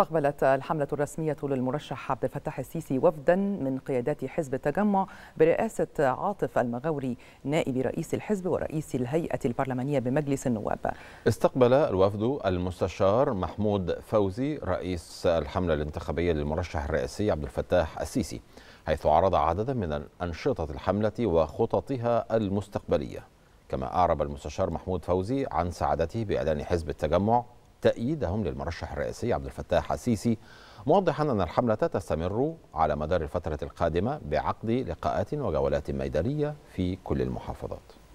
استقبلت الحملة الرسمية للمرشح عبد الفتاح السيسي وفدا من قيادات حزب التجمع برئاسة عاطف المغاوري نائب رئيس الحزب ورئيس الهيئة البرلمانية بمجلس النواب استقبل الوفد المستشار محمود فوزي رئيس الحملة الانتخابية للمرشح الرئاسي عبد الفتاح السيسي حيث عرض عددا من أنشطة الحملة وخططها المستقبلية كما أعرب المستشار محمود فوزي عن سعادته بإعلان حزب التجمع تأييدهم للمرشح الرئيسي عبد الفتاح السيسي موضحا أن الحملة تستمر على مدار الفترة القادمة بعقد لقاءات وجولات ميدانية في كل المحافظات